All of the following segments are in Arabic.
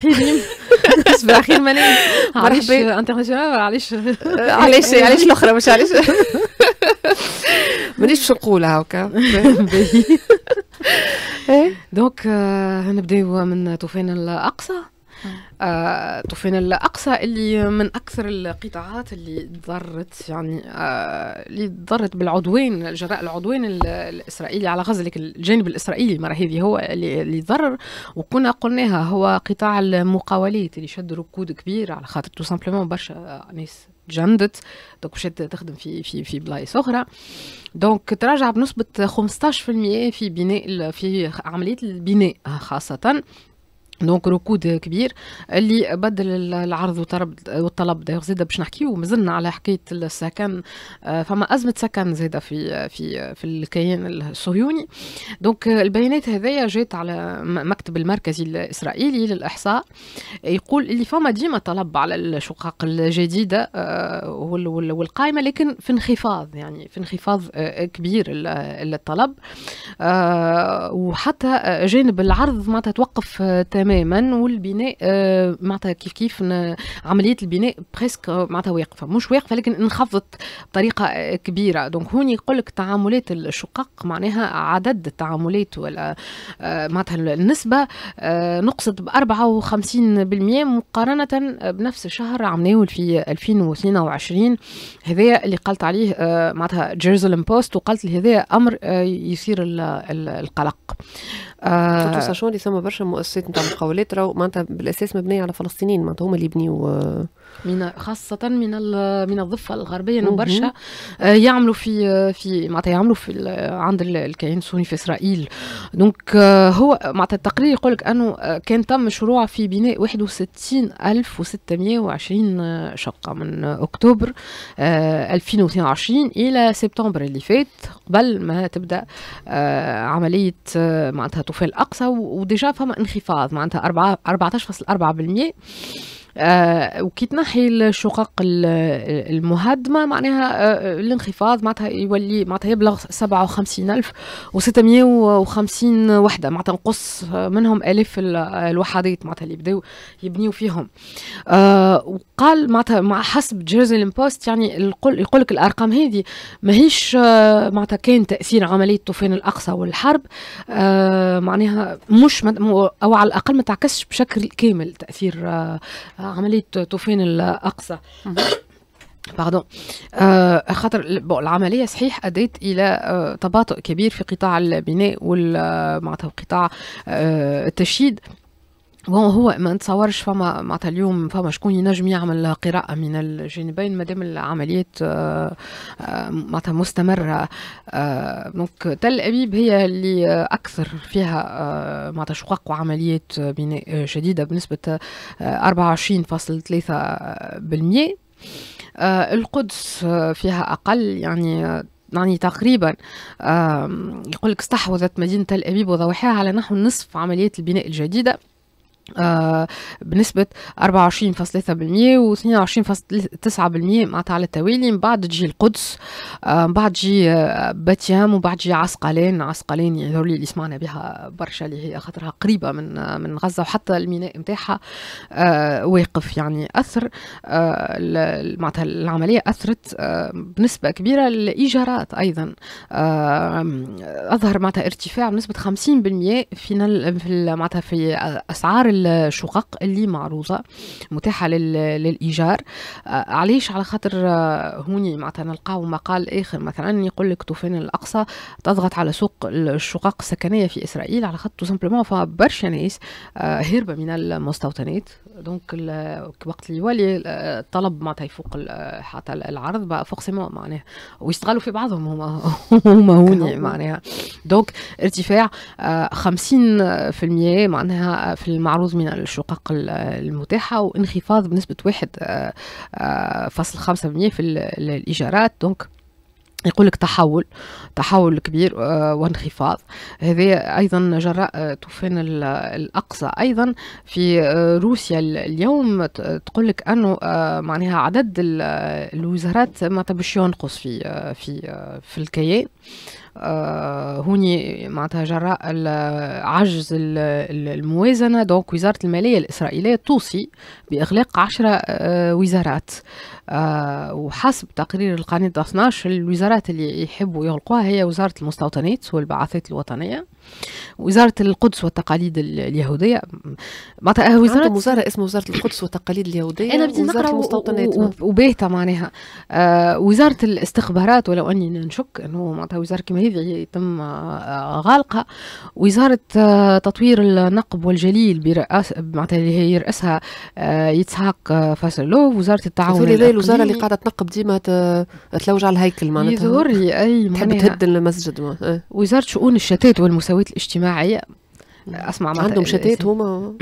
في الاخير ماني علاش انترناسيونال علاش علاش علاش الاخرى مش علاش مانيش باش نقولها هكا دونك نبداو من طوفان الاقصى آه، طوفان الاقصى اللي من اكثر القطاعات اللي ضرت يعني آه، اللي ضرت بالعدوان جراء العدوان الاسرائيلي على غزه لكن الجانب الاسرائيلي المره هذه هو اللي, اللي ضرر وكنا قلناها هو قطاع المقاولات اللي شد ركود كبير على خاطر تو سامبلومون برشا ناس تجندت دونك مشات تخدم في في في بلايص اخرى دونك تراجع بنسبه 15% في بناء في عمليه البناء خاصه دونك ركود كبير اللي بدل العرض والطلب دايوغ زاده باش نحكيو مازلنا على حكايه السكن آه، فما ازمه سكن زاده في في في الكيان الصهيوني دونك البيانات هذيا جات على مكتب المركزي الاسرائيلي للاحصاء يقول اللي فما ديما طلب على الشقق الجديده آه، والقائمه لكن في انخفاض يعني في انخفاض آه، كبير الطلب وحتى جانب العرض ما تتوقف تماما تماما والبناء آه، معناتها كيف كيف عمليه البناء بريسك آه، معناتها واقفه مش واقفه لكن انخفضت بطريقه آه، كبيره دونك هون يقول لك تعاملات الشقق معناها عدد التعاملات ولا معناتها النسبه نقصت ب 54% مقارنه بنفس الشهر عمناول في 2022 هذايا اللي قالت عليه معناتها جيرزلم بوست وقالت لي هذايا امر يثير القلق ساشون اللي ثم برشا مؤسسات نتاع المقاولات راهو معناتها بالاساس مبنيه على فلسطينيين معناتها هما اللي يبنيوا آه. من خاصه من من الضفه الغربيه انه برشا آه، يعملوا في آه، في معناتها يعملوا في عند الكيان السوري في اسرائيل دونك هو معناتها التقرير يقول لك انه كان تم مشروع في بناء 61620 شقه من اكتوبر 2022 الى سبتمبر اللي فات قبل ما تبدا عمليه معناتها طوفان الاقصى وديجا فما انخفاض معناتها معناتها 14.4% آه، وكي تنحي الشقق المهدمة معناها آه، آه، الانخفاض معناتها يولي معناتها يبلغ و650 وحدة معناتها نقص منهم ألاف الوحدات معناتها اللي بداو يبنيو فيهم وقال معناتها مع حسب جيرزلين بوست يعني يقول لك الأرقام هذه ماهيش معناتها كان تأثير عملية طوفان الأقصى والحرب معناها مش أو على الأقل ما تعكسش بشكل كامل تأثير عمليه طوفان الاقصى باردون آه euh, خاطر العمليه صحيح ادت الى آه تباطؤ كبير في قطاع البناء وال آه، معناتها قطاع آه التشييد بون هو ما نتصورش فما معناتها اليوم فما شكون ينجم يعمل قراءه من الجانبين ما دام العمليات آه، آه، معناتها مستمره آه، دونك تل ابيب هي اللي اكثر فيها معناتها شقق وعمليات بناء شديده بنسبه 24.3% القدس فيها اقل يعني يعني تقريبا يقول لك استحوذت مدينة تل أبيب وضواحيها على نحو نصف عمليات البناء الجديدة آه، بنسبة 24.3% و22.9% معناتها على التوالي من بعد تجي القدس آه، من بعد تجي آه، باتيام ومن بعد تجي عسقلان عسقلان يظهر اللي سمعنا بها برشا اللي هي خاطرها قريبة من من غزة وحتى الميناء نتاعها واقف يعني أثر معناتها العملية أثرت بنسبة كبيرة الإيجارات أيضا أظهر معناتها ارتفاع بنسبة 50% في معناتها في أسعار الشقق اللي معروضه متاحه للايجار آه، علاش على خاطر آه، هوني معناتها نلقاو مقال اخر مثلا يقول لك طوفان الاقصى تضغط على سوق الشقق السكنيه في اسرائيل على خاطر سامبلومون فبرشا ناس آه، هربه من المستوطنات دونك وقت اللي يولي الطلب معناتها يفوق حتى العرض بقى فورسيمون معناها ويستغلوا في بعضهم هما هما هوني معناها دونك ارتفاع 50% معناها في المعروض التعرض من الشقق المتاحة وانخفاض بنسبة واحد آه، آه، فاصل خمسة بالمية في الإيجارات دونك يقول لك تحول تحول كبير آه، وانخفاض هذا ايضا جراء طوفان الاقصى ايضا في روسيا اليوم تقول لك انه معناها عدد الوزارات ما باش ينقص في في في الكيان آه، هوني معناتها جراء عجز الموازنة دونك وزارة المالية الإسرائيلية توصي بإغلاق عشرة آه، وزارات آه، وحسب تقرير القانون 12 الوزارات اللي يحبوا يغلقوها هي وزارة المستوطنات والبعثات الوطنية وزارة القدس والتقاليد اليهودية معناتها وزارة وزارة اسمها وزارة القدس والتقاليد اليهودية أنا بدي نقرأ المستوطنات وباهتة معناها وزارة الاستخبارات ولو أني نشك أنه معناتها وزارة كما هذه تم غلقها وزارة آه، تطوير النقب والجليل برئاسة معناتها اللي هي يرأسها آه، يتسحق آه، فاسلوف وزارة التعاون هذه الوزارة اللي قاعدة تنقب ديما تلوج على الهيكل معناتها يظهر لي أي تحب تهد المسجد ما. إيه. وزارة شؤون الشتات والمساواة الاجتماعية اسمع عندهم شتات هما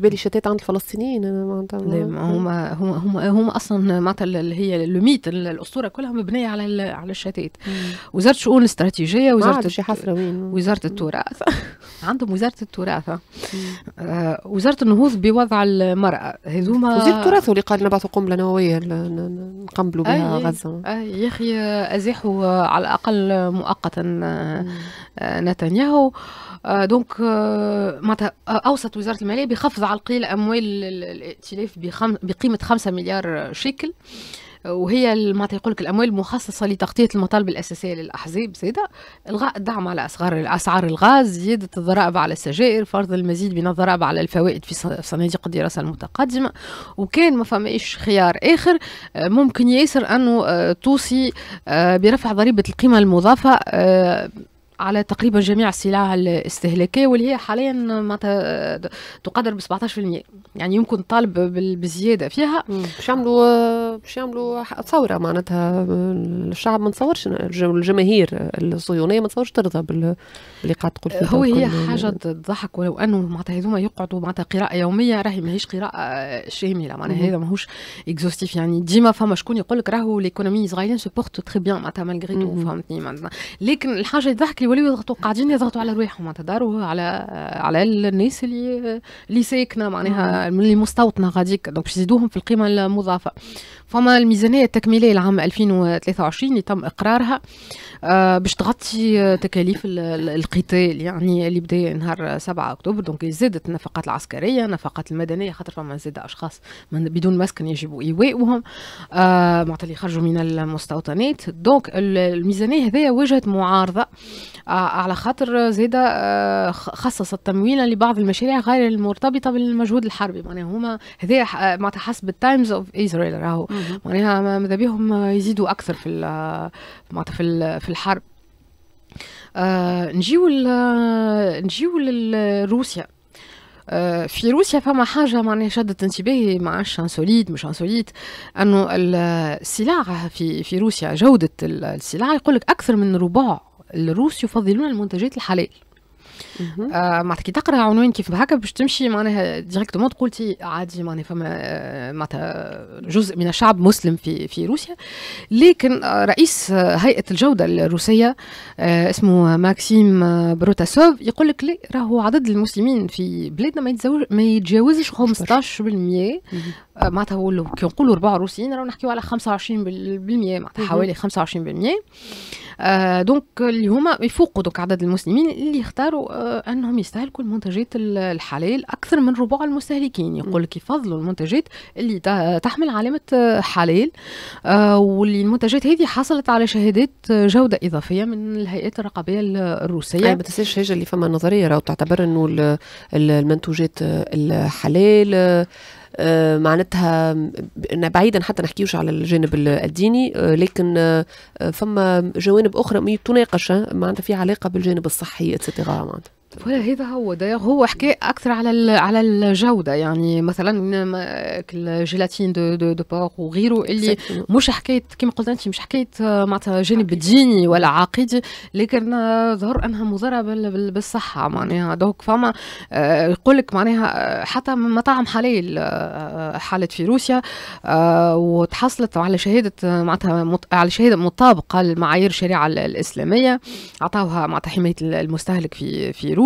ببالي شتات عند الفلسطينيين هم هما هما هما اصلا معناتها اللي هي الميت الاسطوره كلها مبنيه على على الشتات وزاره الشؤون الاستراتيجيه وزاره شي حفره وين وزاره التراث عندهم وزاره التراث آه، وزاره النهوض بوضع المراه هذوما وزاره التراث اللي قال نبعثوا قنبله نوويه نقنبلوا بها آه، غزه آه، يا اخي ازاحوا على الاقل مؤقتا نتنياهو دونك معناتها اوصت وزاره الماليه بخفض زعلقي الاموال الائتلاف بقيمة 5 مليار شيكل وهي معناتها يقول لك الاموال مخصصه لتغطيه المطالب الاساسيه للاحزاب زاده الغاء الدعم على اسعار اسعار الغاز زياده الضرائب على السجائر فرض المزيد من الضرائب على الفوائد في صناديق الدراسه المتقدمه وكان ما فماش خيار اخر آه، ممكن ياسر انه آه، توصي آه، برفع ضريبه القيمه المضافه على تقريبا جميع السلع الاستهلاكيه واللي هي حاليا معناتها آه، تقدر ب 17% يعني يمكن طالب بزياده فيها باش يعملوا باش يعملوا ثوره معناتها الشعب ما نتصورش الجماهير الصهيونيه ما تصورش ترضى باللي قاعد تقول فيه هو هي حاجه تضحك ولو انه معناتها هذوما يقعدوا معناتها قراءه يوميه راهي ماهيش قراءه آه، شامله معناتها هذا ماهوش اكزوستيف يعني ديما فما شكون يقول لك راهو ليكونومي اسرائيليان سو بورت تخي بيان معناتها مالغري تو فهمتني معناتها لكن الحاجه اللي تضحك يوليو يضغطوا قاعدين يضغطوا على رواحهم معناتها داروا على على الناس اللي اللي ساكنه معناها اللي مستوطنه غاديك دونك يزيدوهم في القيمه المضافه فما الميزانيه التكميليه لعام 2023 اللي تم اقرارها آه، باش تغطي آه، تكاليف القتال يعني اللي بدا نهار 7 اكتوبر دونك زادت النفقات العسكريه النفقات المدنيه خاطر فما زاد اشخاص بدون مسكن يجب ايوائهم آه، معناتها اللي خرجوا من المستوطنات دونك الميزانيه هذيا واجهت معارضه على خاطر زاده خصصت تمويلا لبعض المشاريع غير المرتبطه بالمجهود الحربي معناها هما هذيا معناتها حسب التايمز اوف اسرائيل راهو معناها ماذا بيهم يزيدوا اكثر في معناتها في في الحرب آه نجيو آه، نجيو لروسيا آه، في روسيا فما حاجة معناها شدت انتباهي ما عادش انسوليت مش انسوليت انه السلع في في روسيا جودة السلع يقولك أكثر من ربع الروس يفضلون المنتجات الحلال آه، معناتها كي تقرا عنوان كيف هكا باش تمشي معناها ديريكتومون تقول تي عادي معناها فما آه، معناتها جزء من الشعب مسلم في في روسيا لكن آه، رئيس هيئه الجوده الروسيه اسمه ماكسيم بروتاسوف يقول لك لا راهو عدد المسلمين في بلادنا ما يتجاوزش 15% آه، معناتها هو كي نقولوا ربع روسيين راهو نحكيو على 25% معناتها حوالي 25% آه دونك اللي هما يفوقوا دوك عدد المسلمين اللي يختاروا آه انهم يستهلكوا المنتجات الحلال اكثر من ربع المستهلكين يقول لك يفضلوا المنتجات اللي تحمل علامه آه، حلال آه واللي المنتجات هذه حصلت على شهادات آه، جوده اضافيه من الهيئات الرقابيه الروسيه ما تنساش حاجه اللي فما نظريه راهو تعتبر انه المنتوجات الحلال آه، معناتها بعيدا حتى نحكيوش على الجانب الديني آه، لكن آه، فما جوانب اخرى تناقش معناتها في علاقه بالجانب الصحي اتسيتيرا معناتها ولا هذا هو دايوغ هو حكاية أكثر على على الجودة يعني مثلا الجيلاتين دو دو, دو بورك وغيره اللي مش حكاية كما قلت أنت مش حكاية معناتها جانب ديني ولا عقيدي لكن آه، ظهر أنها مضرة بالصحة معناها دوك فما آه، يقول لك معناها آه، حتى مطاعم حلال حالت في روسيا وتحصلت على شهادة معناتها على شهادة مطابقة لمعايير الشريعة الإسلامية أعطاوها معناتها حماية المستهلك في في روسيا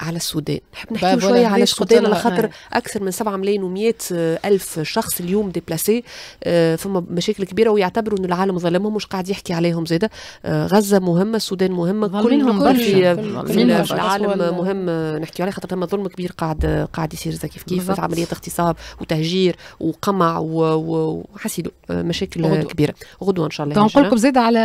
على السودان نحب نحكي شوية على السودان على خاطر آه. أكثر من 7 ملايين و100 آه، ألف شخص اليوم ديبلاسي آه فما مشاكل كبيرة ويعتبروا أن العالم ظلمهم مش قاعد يحكي عليهم زادة آه غزة مهمة السودان مهمة كلهم برشا في, في, في العالم مهم آه، نحكي عليه خاطر ثم ظلم كبير قاعد قاعد يصير زي كيف كيف في عملية اغتصاب وتهجير وقمع وحسيلو مشاكل غدو. كبيره غدوه ان شاء الله نقول لكم زاد على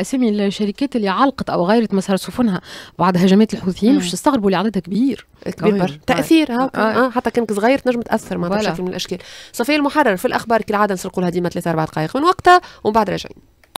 اسامي الشركات اللي علقت او غيرت مسار سفنها بعد هجمات الحوثيين مش تستغربوا اللي ده كبير كبير طيب. تاثير ها آه،, آه. آه. حتى كانك صغير تنجم تاثر معناتها بشكل من الاشكال صفيه المحرر في الاخبار كالعاده نسرقوا لها ديما ثلاثة اربع دقائق من وقتها ومن بعد راجعين